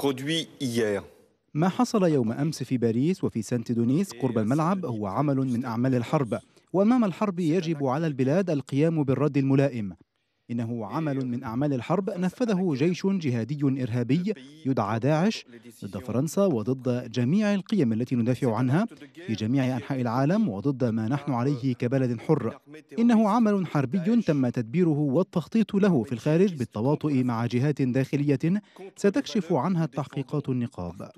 produit hier. ما حصل يوم أمس في باريس وفي سانت دونيس قرب euh, الملعب هو عمل من أعمال الحرب وأمام الحرب يجب على البلاد القيام بالرد الملائم إنه إيه، عمل من أعمال الحرب نفذه جيش جهادي إرهابي يدعى داعش ضد فرنسا وضد جميع القيم التي ندافع عنها في جميع أنحاء العالم وضد ما نحن عليه كبلد حر إنه عمل حربي تم تدبيره والتخطيط له في الخارج بالتواطؤ مع جهات داخلية ستكشف عنها التحقيقات النقاب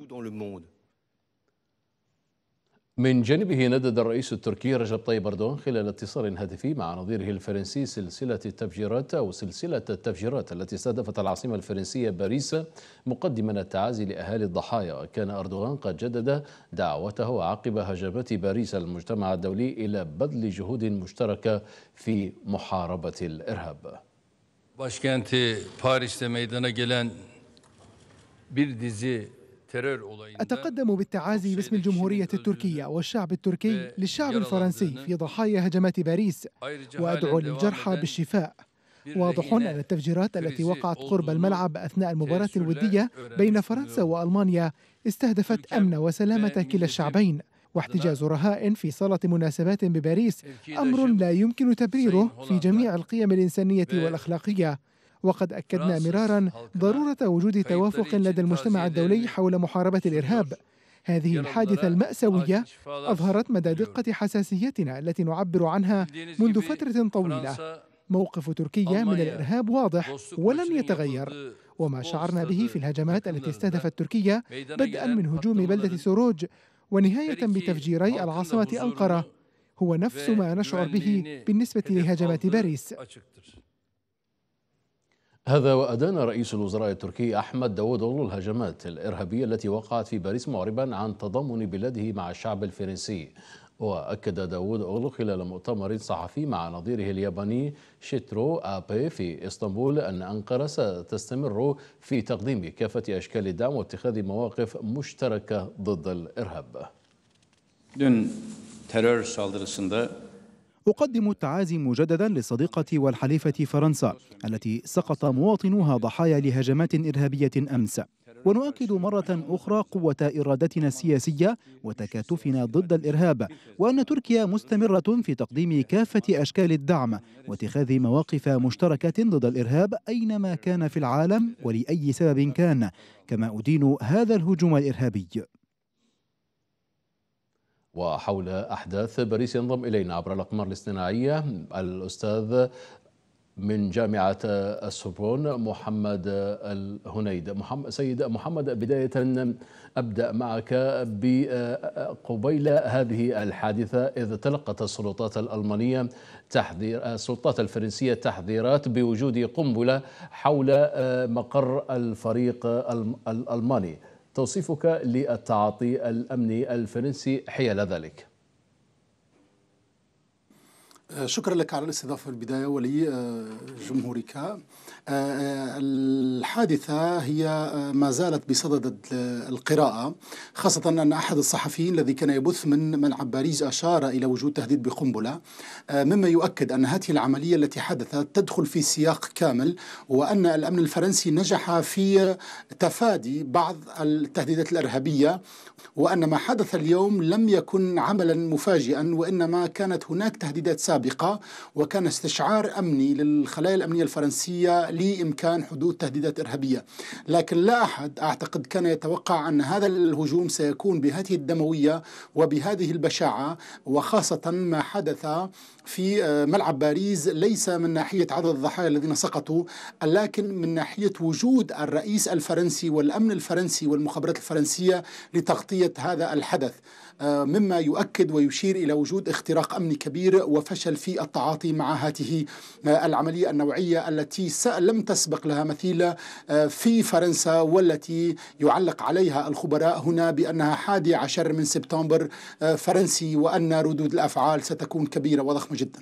من جانبه ندد الرئيس التركي رجب طيب أردوغان خلال اتصال هاتفي مع نظيره الفرنسي سلسلة التفجيرات أو سلسلة التفجيرات التي استهدفت العاصمة الفرنسية باريس مقدما التعازي لأهالي الضحايا كان أردوغان قد جدد دعوته عقب هجمات باريس المجتمع الدولي إلى بذل جهود مشتركة في محاربة الإرهاب Başkenti Paris'te meydana gelen bir dizi أتقدم بالتعازي باسم الجمهورية التركية والشعب التركي للشعب الفرنسي في ضحايا هجمات باريس وأدعو للجرحى بالشفاء واضح أن التفجيرات التي وقعت قرب الملعب أثناء المباراة الودية بين فرنسا وألمانيا استهدفت أمن وسلامة كلا الشعبين واحتجاز رهائن في صالة مناسبات بباريس أمر لا يمكن تبريره في جميع القيم الإنسانية والأخلاقية وقد أكدنا مرارا ضرورة وجود توافق لدى المجتمع الدولي حول محاربة الإرهاب هذه الحادثة المأساوية أظهرت مدى دقة حساسيتنا التي نعبر عنها منذ فترة طويلة موقف تركيا من الإرهاب واضح ولن يتغير وما شعرنا به في الهجمات التي استهدفت تركيا بدءا من هجوم بلدة سروج ونهاية بتفجيري العاصمة أنقرة هو نفس ما نشعر به بالنسبة لهجمات باريس هذا وأدان رئيس الوزراء التركي أحمد أولو الهجمات الإرهابية التي وقعت في باريس معربا عن تضامن بلاده مع الشعب الفرنسي وأكد داوود أولو خلال مؤتمر صحفي مع نظيره الياباني شيترو آبي في إسطنبول أن أنقرة ستستمر في تقديم كافة أشكال الدعم واتخاذ مواقف مشتركة ضد الإرهاب. Dün terör saldırısında أقدم التعازي مجددا للصديقة والحليفة فرنسا التي سقط مواطنوها ضحايا لهجمات إرهابية أمس ونؤكد مرة أخرى قوة إرادتنا السياسية وتكاتفنا ضد الإرهاب وأن تركيا مستمرة في تقديم كافة أشكال الدعم واتخاذ مواقف مشتركة ضد الإرهاب أينما كان في العالم ولأي سبب كان كما أدين هذا الهجوم الإرهابي وحول أحداث باريس ينضم إلينا عبر الأقمار الاصطناعية الأستاذ من جامعة السوربون محمد الهنيد محمد سيد محمد بداية أبدأ معك قبيل هذه الحادثة إذ تلقت السلطات الألمانية تحذير السلطات الفرنسية تحذيرات بوجود قنبلة حول مقر الفريق الألماني توصيفك للتعاطي الأمني الفرنسي حيال ذلك شكرا لك على الاستضافة في البداية ولجمهورك آه، آه، آه، الحادثة هي ما زالت بصدد القراءة خاصة أن أحد الصحفيين الذي كان يبث من ملعب باريس أشار إلى وجود تهديد بقنبلة مما يؤكد أن هذه العملية التي حدثت تدخل في سياق كامل وأن الأمن الفرنسي نجح في تفادي بعض التهديدات الإرهابية وأن ما حدث اليوم لم يكن عملا مفاجئا وإنما كانت هناك تهديدات سابقة السابقة وكان استشعار أمني للخلايا الأمنية الفرنسية لإمكان حدوث تهديدات إرهابية لكن لا أحد أعتقد كان يتوقع أن هذا الهجوم سيكون بهذه الدموية وبهذه البشاعة وخاصة ما حدث في آه، ملعب باريس ليس من ناحية عدد الضحايا الذين سقطوا لكن من ناحية وجود الرئيس الفرنسي والأمن الفرنسي والمخابرات الفرنسية لتغطية هذا الحدث آه، مما يؤكد ويشير إلى وجود اختراق أمني كبير وفشل في التعاطي مع هذه آه، العملية النوعية التي لم تسبق لها مثيل آه، في فرنسا والتي يعلق عليها الخبراء هنا بأنها حادي عشر من سبتمبر فرنسي وأن ردود الأفعال ستكون كبيرة وضخمة جدا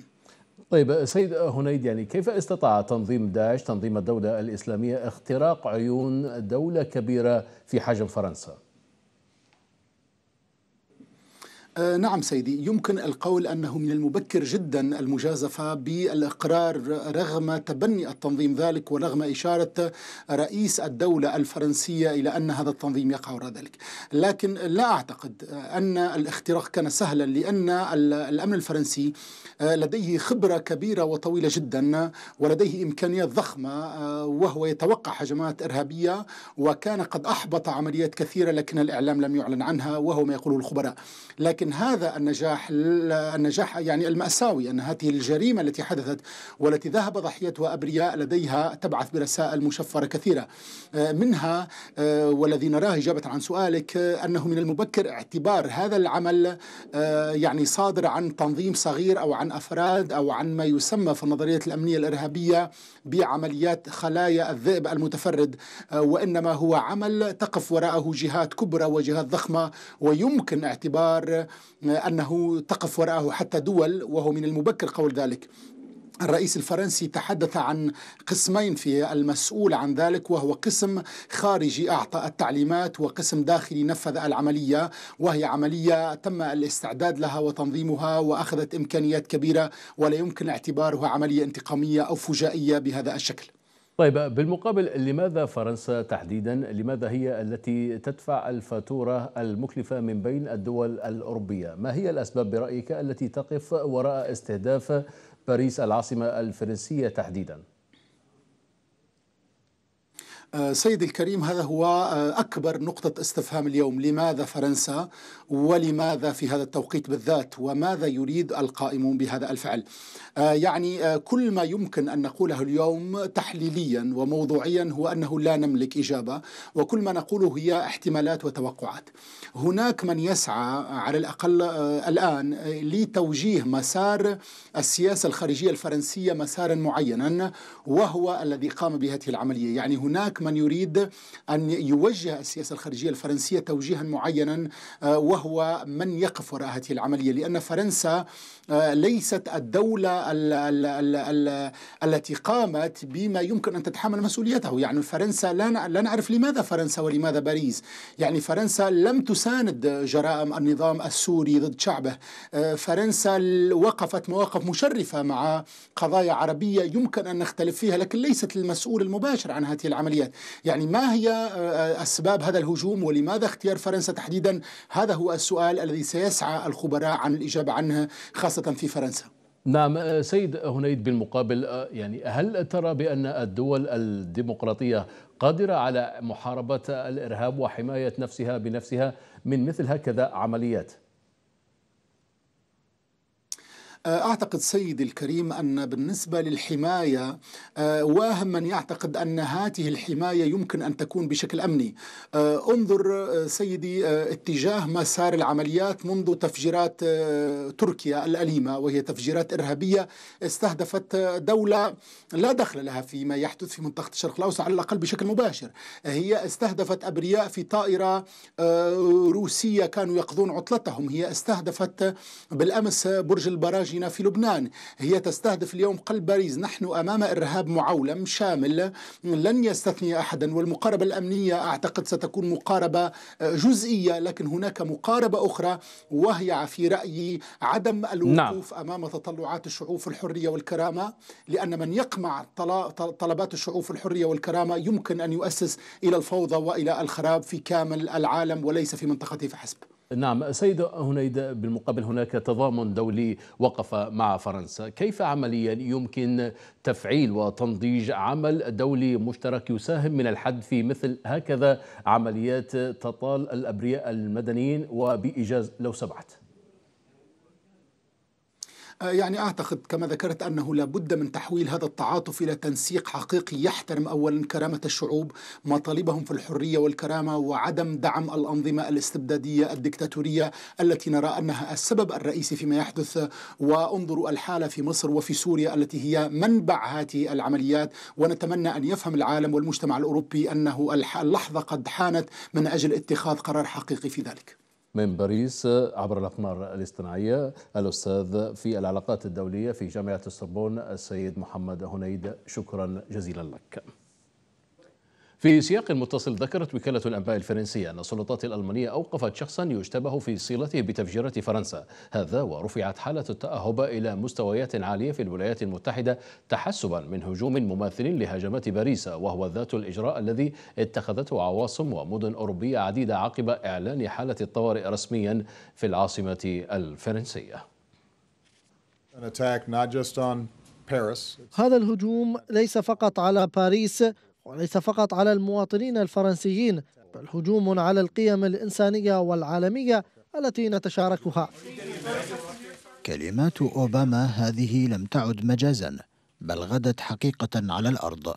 طيب سيد هنيد يعني كيف استطاع تنظيم داعش تنظيم الدولة الإسلامية اختراق عيون دولة كبيرة في حجم فرنسا؟ آه، نعم سيدي يمكن القول انه من المبكر جدا المجازفه بالاقرار رغم تبني التنظيم ذلك ورغم اشاره رئيس الدوله الفرنسيه الى ان هذا التنظيم يقع وراء ذلك، لكن لا اعتقد ان الاختراق كان سهلا لان الامن الفرنسي آه، لديه خبره كبيره وطويله جدا ولديه امكانيات ضخمه آه، وهو يتوقع هجمات ارهابيه وكان قد احبط عمليات كثيره لكن الاعلام لم يعلن عنها وهو ما يقوله الخبراء، لكن ولكن هذا النجاح النجاح يعني المأساوي أن هذه الجريمة التي حدثت والتي ذهب ضحيتها أبرياء لديها تبعث برسائل مشفرة كثيرة آه، منها آه، والذي نراه إجابة عن سؤالك آه، أنه من المبكر اعتبار هذا العمل يعني صادر عن تنظيم صغير أو عن أفراد أو عن ما يسمى في النظرية الأمنية الإرهابية بعمليات خلايا الذئب المتفرد وإنما هو عمل تقف وراءه جهات كبرى وجهات ضخمة ويمكن اعتبار أنه تقف وراءه حتى دول وهو من المبكر قول ذلك الرئيس الفرنسي تحدث عن قسمين في المسؤول عن ذلك وهو قسم خارجي اعطى التعليمات وقسم داخلي نفذ العمليه وهي عمليه تم الاستعداد لها وتنظيمها واخذت امكانيات كبيره ولا يمكن اعتبارها عمليه انتقاميه او فجائيه بهذا الشكل. طيب بالمقابل لماذا فرنسا تحديدا لماذا هي التي تدفع الفاتورة المكلفة من بين الدول الأوروبية ما هي الأسباب برأيك التي تقف وراء استهداف باريس العاصمة الفرنسية تحديداً آه، سيد الكريم هذا هو آه، أكبر نقطة استفهام اليوم لماذا فرنسا ولماذا في هذا التوقيت بالذات وماذا يريد القائمون بهذا الفعل آه، يعني كل ما يمكن أن نقوله اليوم تحليليا وموضوعيا هو أنه لا نملك إجابة وكل ما نقوله هي احتمالات وتوقعات هناك من يسعى على الأقل الآن لتوجيه مسار السياسة الخارجية الفرنسية مسارا معينا وهو الذي قام بهذه العملية يعني هناك هناك من يريد أن يوجه السياسة الخارجية الفرنسية توجيها معينا آه، وهو من يقف وراء هذه العملية لأن فرنسا آه، ليست الدولة التي قامت بما يمكن أن تتحمل مسؤوليته يعني فرنسا لا, نعرف لماذا فرنسا ولماذا باريس يعني فرنسا لم تساند جرائم النظام السوري ضد شعبه آه، فرنسا وقفت مواقف مشرفة مع قضايا عربية يمكن أن نختلف فيها لكن ليست المسؤول المباشر عن هذه العملية يعني ما هي آه، آه، أسباب هذا الهجوم ولماذا اختيار فرنسا تحديدا هذا هو السؤال الذي سيسعى الخبراء عن الإجابة عنه خاصة في فرنسا نعم آه، سيد هنيد بالمقابل يعني هل ترى بأن الدول الديمقراطية قادرة على محاربة الإرهاب وحماية نفسها بنفسها من مثل هكذا عمليات؟ أعتقد سيدي الكريم أن بالنسبة للحماية آه، واهم من يعتقد أن هذه الحماية يمكن أن تكون بشكل أمني آه، انظر آه، سيدي اتجاه مسار العمليات منذ تفجيرات تركيا الأليمة وهي تفجيرات إرهابية استهدفت دولة لا دخل لها فيما يحدث في منطقة الشرق الأوسط على الأقل بشكل مباشر هي استهدفت أبرياء في طائرة روسية كانوا يقضون عطلتهم هي استهدفت بالأمس برج البراجي خارجنا في لبنان هي تستهدف اليوم قلب باريس نحن أمام إرهاب معولم شامل لن يستثني أحدا والمقاربة الأمنية أعتقد ستكون مقاربة جزئية لكن هناك مقاربة أخرى وهي في رأيي عدم الوقوف نعم. أمام تطلعات الشعوب في الحرية والكرامة لأن من يقمع طلبات الشعوب في الحرية والكرامة يمكن أن يؤسس إلى الفوضى وإلى الخراب في كامل العالم وليس في منطقته فحسب نعم سيد هنيد بالمقابل هناك تضامن دولي وقف مع فرنسا كيف عمليا يمكن تفعيل وتنضيج عمل دولي مشترك يساهم من الحد في مثل هكذا عمليات تطال الأبرياء المدنيين وبإيجاز لو سمحت آه، يعني أعتقد كما ذكرت أنه لابد من تحويل هذا التعاطف إلى تنسيق حقيقي يحترم أولا كرامة الشعوب مطالبهم في الحرية والكرامة وعدم دعم الأنظمة الاستبدادية الدكتاتورية التي نرى أنها السبب الرئيسي فيما يحدث وانظروا الحالة في مصر وفي سوريا التي هي منبع هذه العمليات ونتمنى أن يفهم العالم والمجتمع الأوروبي أنه اللحظة قد حانت من أجل اتخاذ قرار حقيقي في ذلك من باريس عبر الأقمار الاصطناعية الأستاذ في العلاقات الدولية في جامعة السربون السيد محمد هنيد شكرا جزيلا لك في سياق متصل ذكرت وكالة الأنباء الفرنسية أن السلطات الألمانية أوقفت شخصا يشتبه في صلته بتفجيرة فرنسا هذا ورفعت حالة التأهب إلى مستويات عالية في الولايات المتحدة تحسبا من هجوم مماثل لهجمات باريس وهو ذات الإجراء الذي اتخذته عواصم ومدن أوروبية عديدة عقب إعلان حالة الطوارئ رسميا في العاصمة الفرنسية هذا الهجوم ليس فقط على باريس وليس فقط على المواطنين الفرنسيين بل هجوم على القيم الإنسانية والعالمية التي نتشاركها كلمات أوباما هذه لم تعد مجازا بل غدت حقيقة على الأرض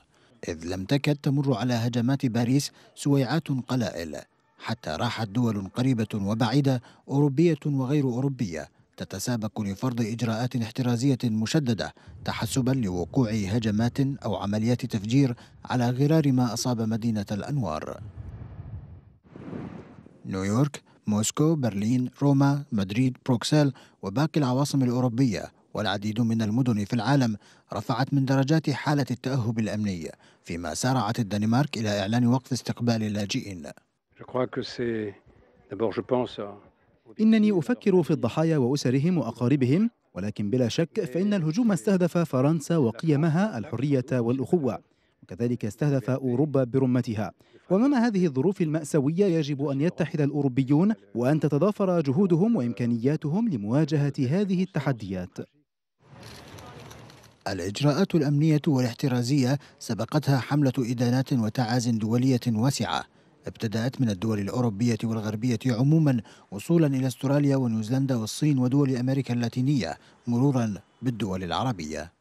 إذ لم تكد تمر على هجمات باريس سويعات قلائل حتى راحت دول قريبة وبعيدة أوروبية وغير أوروبية تتسابق لفرض إجراءات احترازية مشددة تحسبا لوقوع هجمات أو عمليات تفجير على غرار ما أصاب مدينة الأنوار نيويورك موسكو برلين روما مدريد بروكسل وباقي العواصم الأوروبية والعديد من المدن في العالم رفعت من درجات حالة التأهب الأمني فيما سارعت الدنمارك إلى إعلان وقف استقبال اللاجئين إنني أفكر في الضحايا وأسرهم وأقاربهم ولكن بلا شك فإن الهجوم استهدف فرنسا وقيمها الحرية والأخوة وكذلك استهدف أوروبا برمتها وأمام هذه الظروف المأساوية يجب أن يتحد الأوروبيون وأن تتضافر جهودهم وإمكانياتهم لمواجهة هذه التحديات الإجراءات الأمنية والاحترازية سبقتها حملة إدانات وتعاز دولية واسعة ابتدأت من الدول الأوروبية والغربية عموما وصولا إلى استراليا ونيوزيلندا والصين ودول أمريكا اللاتينية مرورا بالدول العربية